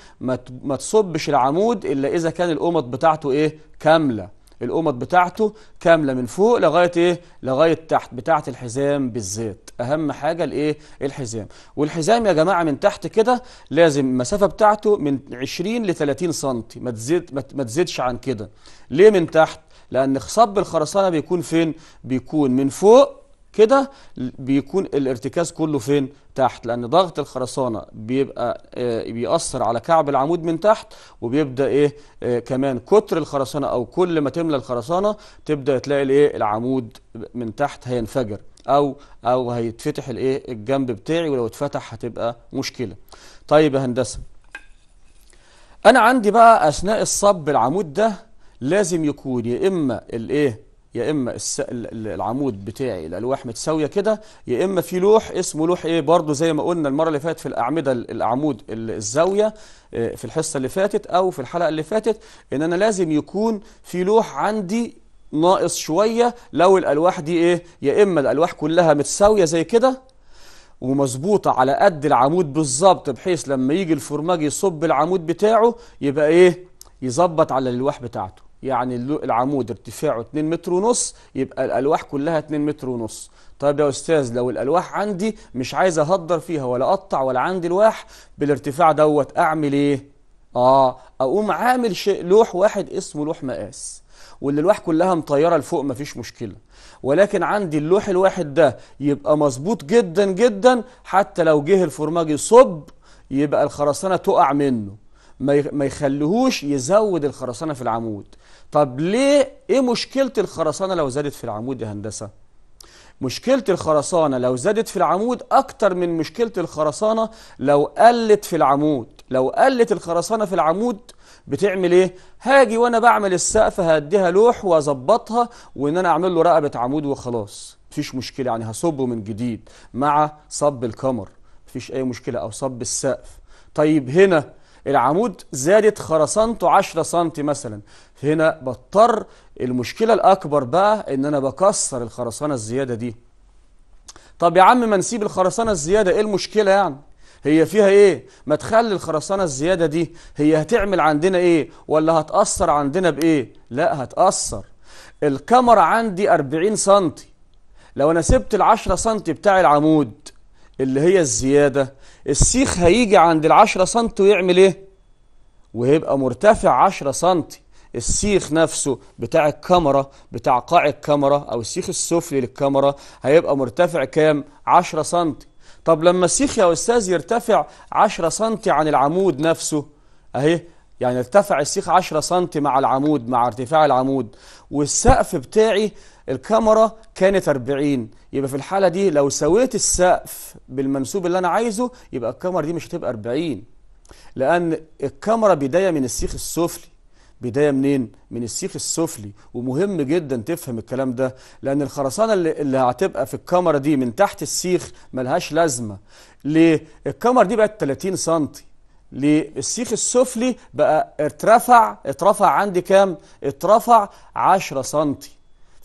ما تصبش العمود الا اذا كان القمط بتاعته ايه كامله القمط بتاعته كامله من فوق لغايه ايه لغايه تحت بتاعه الحزام بالذات اهم حاجه الايه الحزام والحزام يا جماعه من تحت كده لازم المسافه بتاعته من 20 ل 30 سم ما تزيد ما تزيدش عن كده ليه من تحت لان صب الخرسانه بيكون فين بيكون من فوق كده بيكون الارتكاز كله فين تحت لان ضغط الخرسانه بيبقى آه، بيأثر على كعب العمود من تحت وبيبدا ايه آه، كمان كتر الخرسانه او كل ما تملى الخرسانه تبدا تلاقي الايه العمود من تحت هينفجر او او هيتفتح الايه الجنب بتاعي ولو اتفتح هتبقى مشكله طيب يا هندسه انا عندي بقى اثناء الصب العمود ده لازم يكون يا اما الايه يا اما العمود بتاعي الالواح متساويه كده يا اما في لوح اسمه لوح ايه برضو زي ما قلنا المره اللي فاتت في الاعمده العمود الزاويه آه، في الحصه اللي فاتت او في الحلقه اللي فاتت ان انا لازم يكون في لوح عندي ناقص شويه لو الالواح دي ايه يا اما الالواح كلها متساويه زي كده ومظبوطه على قد العمود بالظبط بحيث لما يجي الفرماج يصب العمود بتاعه يبقى ايه يظبط على الالواح بتاعته يعني العمود ارتفاعه 2 متر ونص يبقى الالواح كلها 2 متر ونص طيب يا استاذ لو الالواح عندي مش عايز اهدر فيها ولا اقطع ولا عندي لواح بالارتفاع دوت اعمل ايه اه اقوم عامل شيء لوح واحد اسمه لوح مقاس واللي الواح كلها مطيره لفوق مفيش مشكله ولكن عندي اللوح الواحد ده يبقى مظبوط جدا جدا حتى لو جه الفرماج يصب يبقى الخرسانه تقع منه ما يخليهوش يزود الخرسانه في العمود طب ليه ايه مشكله الخرسانه لو زادت في العمود يا هندسه مشكله الخرسانه لو زادت في العمود اكتر من مشكله الخرسانه لو قلت في العمود لو قلت الخرسانه في العمود بتعمل ايه هاجي وانا بعمل السقف هديها لوح واظبطها وان انا اعمل له رقبه عمود وخلاص مفيش مشكله يعني هصبه من جديد مع صب الكمر مفيش اي مشكله او صب السقف طيب هنا العمود زادت خرسانته 10 سم مثلا هنا بضطر المشكلة الأكبر بقى إن أنا بكسر الخرسانة الزيادة دي طب يا عم ما نسيب الخرسانة الزيادة إيه المشكلة يعني هي فيها ايه ما تخلي الخرسانة الزيادة دي هي هتعمل عندنا ايه ولا هتأثر عندنا بايه لا هتأثر الكاميرا عندي 40 سم لو انا سبت ال 10 سم بتاع العمود اللي هي الزيادة السيخ هيجي عند ال10 سم ويعمل ايه وهيبقى مرتفع 10 سم السيخ نفسه بتاع الكاميرا بتاع قاع الكاميرا او السيخ السفلي للكاميرا هيبقى مرتفع كام 10 سم طب لما السيخ يا استاذ يرتفع 10 سم عن العمود نفسه اهي يعني ارتفع السيخ 10 سم مع العمود مع ارتفاع العمود والسقف بتاعي الكاميرا كانت 40 يبقى في الحالة دي لو سويت السقف بالمنسوب اللي أنا عايزه يبقى الكاميرا دي مش هتبقى 40 لأن الكاميرا بداية من السيخ السفلي بداية منين؟ من السيخ السفلي ومهم جدا تفهم الكلام ده لأن الخرسانة اللي هتبقى في الكاميرا دي من تحت السيخ ملهاش لازمة ليه؟ الكاميرا دي بقت 30 سنتي للسيخ السفلي بقى اترفع اترفع عندي كام؟ اترفع 10 سنتي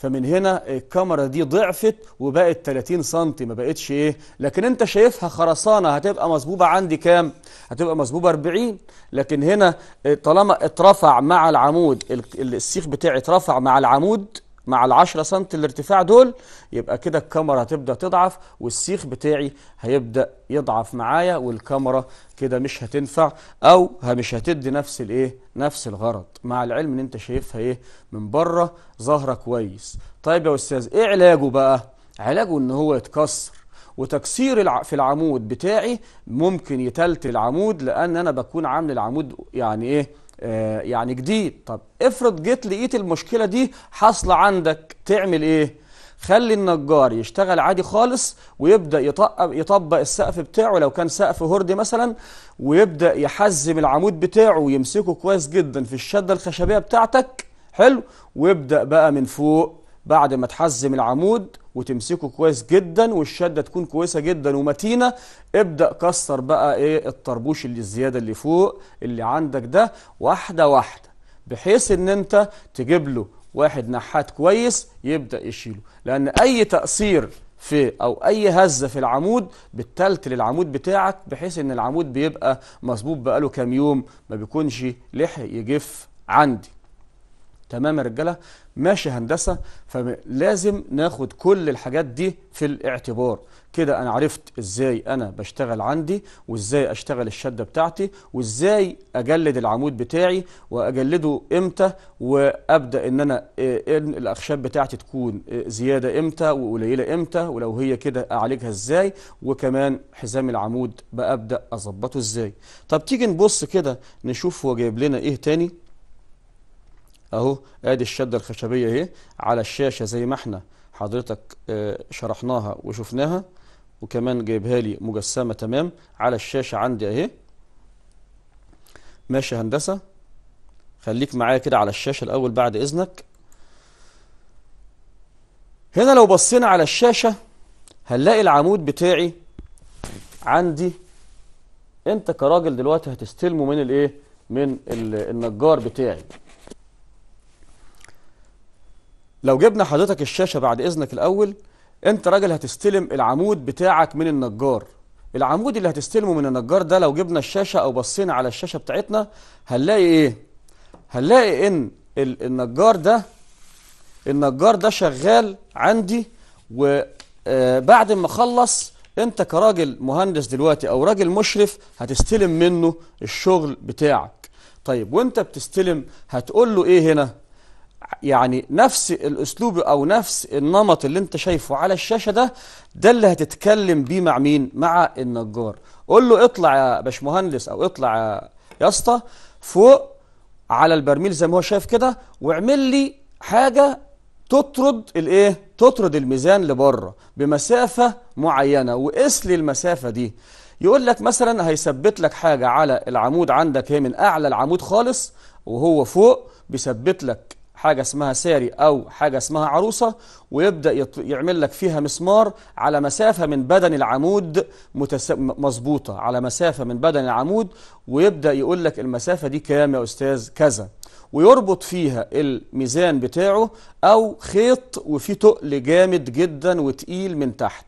فمن هنا الكاميرا دي ضعفت وبقت 30 سم ما بقتش ايه لكن انت شايفها خرسانه هتبقى مصبوبه عندي كام هتبقى مصبوبه 40 لكن هنا طالما اترفع مع العمود السيخ بتاعي اترفع مع العمود مع ال10 سم الارتفاع دول يبقى كده الكاميرا هتبدا تضعف والسيخ بتاعي هيبدا يضعف معايا والكاميرا كده مش هتنفع او مش هتدي نفس الايه نفس الغرض مع العلم ان انت شايفها ايه من بره ظاهره كويس طيب يا استاذ ايه علاجه بقى علاجه ان هو يتكسر وتكسير في العمود بتاعي ممكن يتلت العمود لان انا بكون عامل العمود يعني ايه آه، يعني جديد طب افرض جيت لقيت المشكلة دي حاصلة عندك تعمل ايه خلي النجار يشتغل عادي خالص ويبدا يطبق, يطبق السقف بتاعه لو كان سقف هردي مثلا ويبدا يحزم العمود بتاعه ويمسكه كويس جدا في الشده الخشبيه بتاعتك حلو ويبدا بقى من فوق بعد ما تحزم العمود وتمسكه كويس جدا والشده تكون كويسه جدا ومتينه ابدا كسر بقى ايه الطربوش اللي الزياده اللي فوق اللي عندك ده واحده واحده بحيث ان انت تجيب له واحد نحات كويس يبدا يشيله لان اي تقصير في او اي هزه في العمود بتلت للعمود بتاعك بحيث ان العمود بيبقى مظبوط بقاله كام يوم ما بيكونش لحق يجف عندي تمام يا رجاله ماشي هندسه فلازم ناخد كل الحاجات دي في الاعتبار كده انا عرفت ازاي انا بشتغل عندي وازاي اشتغل الشده بتاعتي وازاي اجلد العمود بتاعي واجلده امتى وابدا ان انا آه، الاخشاب بتاعتي تكون آه، زياده امتى وقليله امتى ولو هي كده اعالجها ازاي وكمان حزام العمود بابدا اظبطه ازاي طب تيجي نبص كده نشوف هو جايب لنا ايه تاني اهو ادي الشده الخشبيه اهي على الشاشه زي ما احنا حضرتك آه، شرحناها وشفناها وكمان جايبها لي مجسمه تمام على الشاشه عندي اهي ماشي هندسه خليك معايا كده على الشاشه الاول بعد اذنك هنا لو بصينا على الشاشه هنلاقي العمود بتاعي عندي انت كراجل دلوقتي هتستلمه من الايه من النجار بتاعي لو جبنا حضرتك الشاشه بعد اذنك الاول انت راجل هتستلم العمود بتاعك من النجار العمود اللي هتستلمه من النجار ده لو جبنا الشاشه او بصينا على الشاشه بتاعتنا هنلاقي ايه هنلاقي ان النجار ده النجار ده شغال عندي وبعد آه، ما خلص انت كراجل مهندس دلوقتي او راجل مشرف هتستلم منه الشغل بتاعك طيب وانت بتستلم هتقول له ايه هنا يعني نفس الاسلوب او نفس النمط اللي انت شايفه على الشاشه ده ده اللي هتتكلم بيه مع مين مع النجار قول له اطلع يا باشمهندس او اطلع يا اسطى فوق على البرميل زي ما هو شايف كده واعمل لي حاجه تطرد الايه تطرد الميزان لبره بمسافه معينه وقيس لي المسافه دي يقول لك مثلا هيثبت لك حاجه على العمود عندك هي من اعلى العمود خالص وهو فوق بيثبت لك حاجة اسمها ساري أو حاجة اسمها عروسة ويبدأ يعمل لك فيها مسمار على مسافة من بدن العمود متس... مظبوطة على مسافة من بدن العمود ويبدأ يقول لك المسافة دي كام يا أستاذ كذا ويربط فيها الميزان بتاعه أو خيط وفيه تقل جامد جدا وتقيل من تحت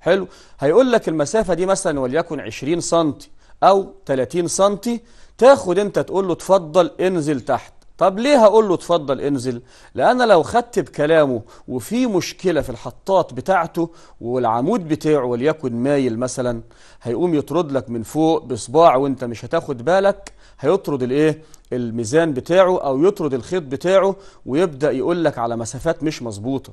حلو هيقول لك المسافة دي مثلا وليكن 20 سنتي أو 30 سنتي تاخد أنت تقول له اتفضل انزل تحت طب ليه هقول له اتفضل انزل لان لو خدت بكلامه وفي مشكله في الحطاط بتاعته والعمود بتاعه وليكن مايل مثلا هيقوم يطرد لك من فوق بصباع وانت مش هتاخد بالك هيطرد الايه الميزان بتاعه او يطرد الخيط بتاعه ويبدا يقول لك على مسافات مش مظبوطه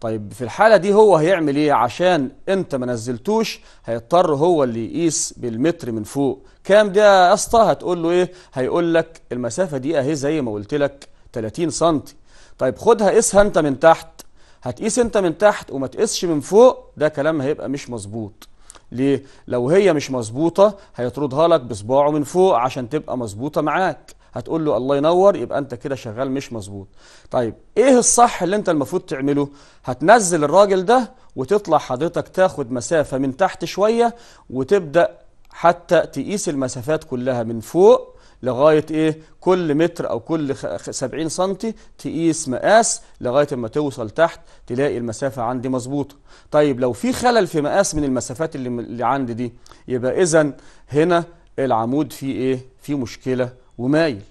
طيب في الحالة دي هو هيعمل ايه عشان انت ما نزلتوش هيضطر هو اللي يقيس بالمتر من فوق كام ده يا اسطى هتقول له ايه هيقول لك المسافة دي اهي زي ما قلت لك 30 سنتي طيب خدها قيسها انت من تحت هتقيس انت من تحت وما تقيسش من فوق ده كلام هيبقى مش مظبوط ليه لو هي مش مظبوطة هيطردها لك بصباعه من فوق عشان تبقى مظبوطة معاك هتقول له الله ينور يبقى انت كده شغال مش مظبوط طيب ايه الصح اللي انت المفروض تعمله هتنزل الراجل ده وتطلع حضرتك تاخد مسافه من تحت شويه وتبدا حتى تقيس المسافات كلها من فوق لغاية إيه كل متر أو كل 70 سنتي تقيس مقاس لغاية ما توصل تحت تلاقي المسافة عندي مظبوطة طيب لو في خلل في مقاس من المسافات اللي, اللي عندي دي يبقى إذا هنا العمود فيه إيه فيه مشكلة ومايل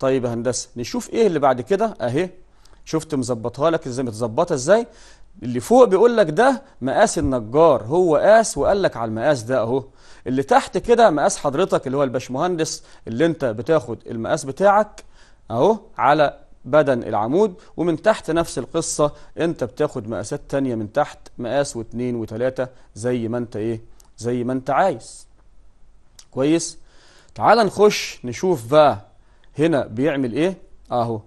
طيب يا هندسه نشوف ايه اللي بعد كده اهي شفت مظبطها لك ازاي متظبطه ازاي اللي فوق بيقول لك ده مقاس النجار هو قاس وقال لك على المقاس ده اهو اللي تحت كده مقاس حضرتك اللي هو الباشمهندس اللي انت بتاخد المقاس بتاعك اهو على بدن العمود ومن تحت نفس القصة انت بتاخد مقاسات تانية من تحت مقاس واثنين وثلاثه زي ما انت ايه زي ما انت عايز كويس تعال نخش نشوف بقى هنا بيعمل ايه اهو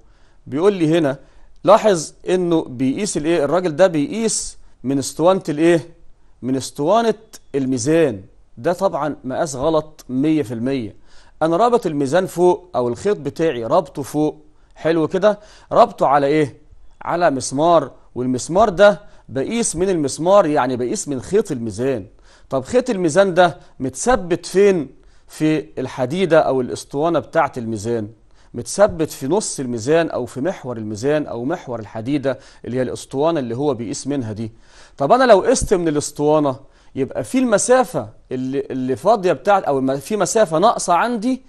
بيقول لي هنا لاحظ انه بيقيس الايه الراجل ده بيقيس من اسطوانه الايه من اسطوانه الميزان ده طبعا مقاس غلط 100% انا رابط الميزان فوق او الخيط بتاعي رابطه فوق حلو كده رابطه على ايه على مسمار والمسمار ده بقيس من المسمار يعني بقيس من خيط الميزان طب خيط الميزان ده متثبت فين في الحديدة أو الإسطوانة بتاعة الميزان متثبت في نص الميزان او في محور الميزان او محور الحديده اللي هي الاسطوانه اللي هو بيقيس منها دي طب انا لو قست من الاسطوانه يبقى في المسافه اللي اللي فاضيه بتاعت او في مسافه ناقصه عندي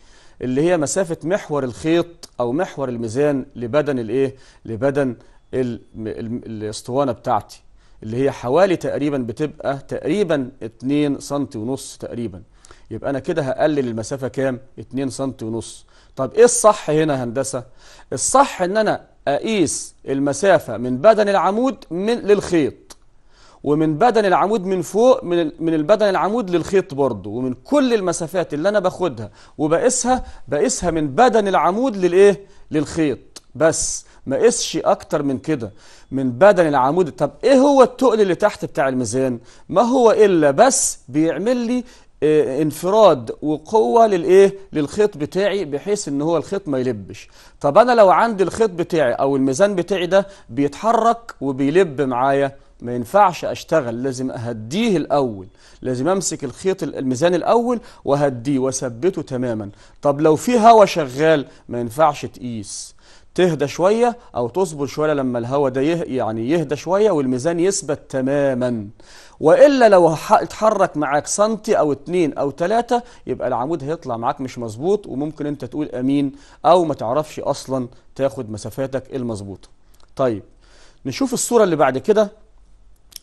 اللي هي مسافه محور الخيط او محور الميزان لبدن الايه لبدن الاسطوانه بتاعتي اللي هي حوالي تقريبا بتبقى تقريبا 2 سم ونص تقريبا يبقى انا كده هقلل المسافه كام 2 سم ونص طب ايه الصح هنا هندسه الصح ان انا اقيس المسافه من بدن العمود من للخيط ومن بدن العمود من فوق من من البدن العمود للخيط برضه ومن كل المسافات اللي انا باخدها وبقيسها بقيسها من بدن العمود للايه للخيط بس ما قسش اكتر من كده من بدن العمود طب ايه هو التقل اللي تحت بتاع الميزان ما هو الا بس بيعمل لي آه، انفراد وقوة للايه للخيط بتاعي بحيث ان هو الخيط ما يلبش طب انا لو عندي الخيط بتاعي او الميزان بتاعي ده بيتحرك وبيلب معايا ما ينفعش اشتغل لازم اهديه الاول لازم امسك الخيط الميزان الاول واهديه واثبته تماما طب لو في هوا شغال ما ينفعش تقيس تهدى شوية أو تصبر شوية لما الهوا ده يعني يهدى شوية والميزان يثبت تماما والا لو اتحرك معاك سنتي او اتنين او تلاتة يبقى العمود هيطلع معاك مش مظبوط وممكن انت تقول امين او ما تعرفش اصلا تاخد مسافاتك المظبوطه طيب نشوف الصوره اللي بعد كده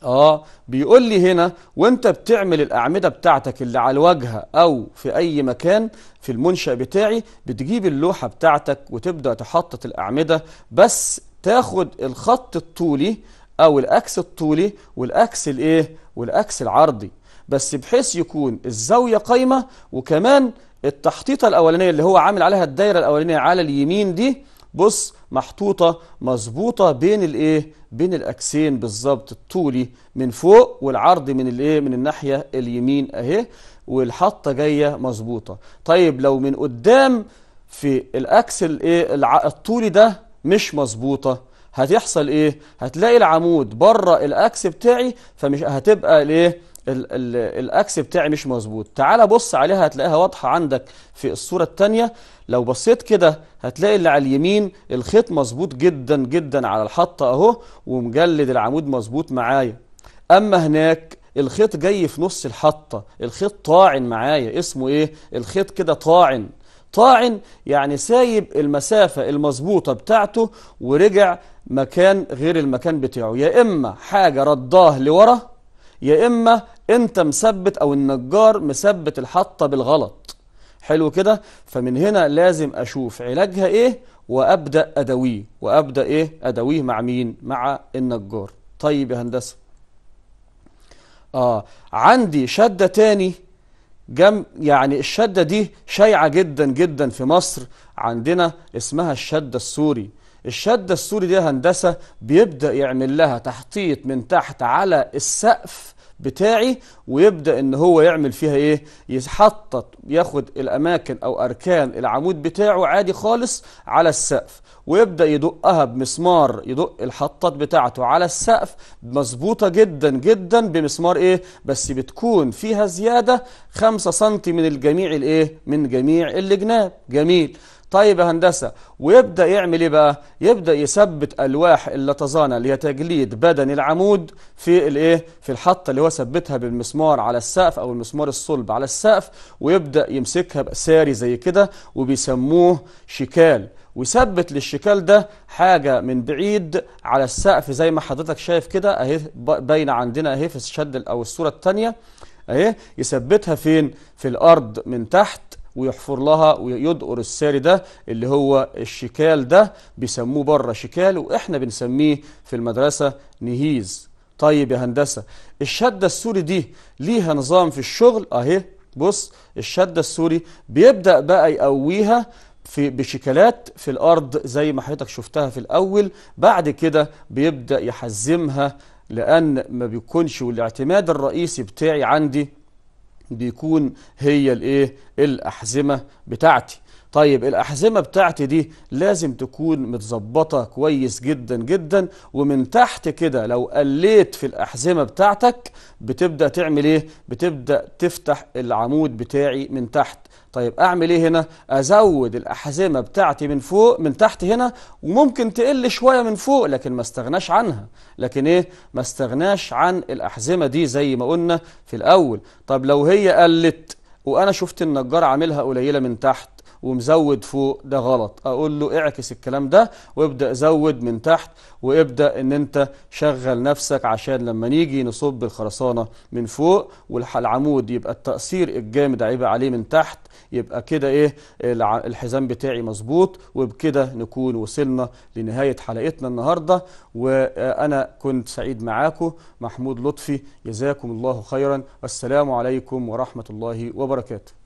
اه بيقول لي هنا وانت بتعمل الاعمده بتاعتك اللي على الواجهه او في اي مكان في المنشا بتاعي بتجيب اللوحه بتاعتك وتبدا تحطط الاعمده بس تاخد الخط الطولي او الاكس الطولي والاكس الايه والاكس العرضي بس بحيث يكون الزاوية قايمة وكمان التحطيطة الأولانية اللي هو عامل عليها الدايرة الأولانية على اليمين دي بص محطوطة مظبوطة بين الايه بين الاكسين بالظبط الطولي من فوق والعرض من الايه من الناحية اليمين اهي والحطة جاية مظبوطة طيب لو من قدام في الاكس الايه الطولي ده مش مظبوطة هتحصل ايه هتلاقي العمود بره الاكس بتاعي فمش هتبقى الايه الاكس بتاعي مش مظبوط تعال بص عليها هتلاقيها واضحه عندك في الصوره الثانيه لو بصيت كده هتلاقي اللي على اليمين الخيط مظبوط جدا جدا على الحطه اهو ومجلد العمود مظبوط معايا اما هناك الخيط جاي في نص الحطه الخيط طاعن معايا اسمه ايه الخيط كده طاعن طاعن يعني سايب المسافة المظبوطة بتاعته ورجع مكان غير المكان بتاعه يا إما حاجة رداه لورا يا إما أنت مثبت أو النجار مثبت الحطة بالغلط حلو كده فمن هنا لازم أشوف علاجها إيه وأبدأ أدويه وأبدأ إيه أدويه مع مين مع النجار طيب يا هندسة آه عندي شدة تاني جم يعني الشدة دي شائعة جدا جدا في مصر عندنا اسمها الشدة السوري الشدة السوري دي هندسة بيبدأ يعمل لها تحطيط من تحت على السقف بتاعي ويبدأ ان هو يعمل فيها ايه يحطط ياخد الاماكن او اركان العمود بتاعه عادي خالص على السقف ويبدأ يدقها بمسمار يدق الحطات بتاعته على السقف مظبوطة جدا جدا بمسمار ايه بس بتكون فيها زيادة 5 سم من الجميع الايه من جميع الجناب جميل طيب يا هندسة ويبدأ يعمل ايه بقى يبدأ يثبت ألواح اللطزانة اللي هي تجليد بدن العمود في الايه في الحطة اللي هو ثبتها بالمسمار على السقف أو المسمار الصلب على السقف ويبدأ يمسكها بساري زي كده وبيسموه شكال ويثبت للشكال ده حاجة من بعيد على السقف زي ما حضرتك شايف كده اهي باينة عندنا اهي في الشد أو الصورة الثانية اهي يثبتها فين في الأرض من تحت ويحفر لها ويدقر الساري ده اللي هو الشكال ده بيسموه بره شكال واحنا بنسميه في المدرسه نهيز طيب يا هندسه الشده السوري دي ليها نظام في الشغل اهي بص الشده السوري بيبدا بقى يقويها في بشكلات في الارض زي ما حضرتك شفتها في الاول بعد كده بيبدا يحزمها لان ما بيكونش والاعتماد الرئيسي بتاعي عندي بيكون هي الايه الاحزمه بتاعتي طيب الأحزمة بتاعتي دي لازم تكون متظبطة كويس جدا جدا ومن تحت كده لو قليت في الأحزمة بتاعتك بتبدأ تعمل إيه؟ بتبدأ تفتح العمود بتاعي من تحت طيب أعمل إيه هنا؟ أزود الأحزمة بتاعتي من فوق من تحت هنا وممكن تقل شوية من فوق لكن ما استغناش عنها لكن إيه؟ ما استغناش عن الأحزمة دي زي ما قلنا في الأول طب لو هي قلت وأنا شفت النجار عاملها قليلة من تحت ومزود فوق ده غلط اقول له اعكس الكلام ده وابدا زود من تحت وابدا ان انت شغل نفسك عشان لما نيجي نصب الخرسانه من فوق والعمود يبقى التقصير الجامد عيب عليه من تحت يبقى كده ايه الحزام بتاعي مظبوط وبكده نكون وصلنا لنهايه حلقتنا النهارده وانا كنت سعيد معاكم محمود لطفي جزاكم الله خيرا والسلام عليكم ورحمه الله وبركاته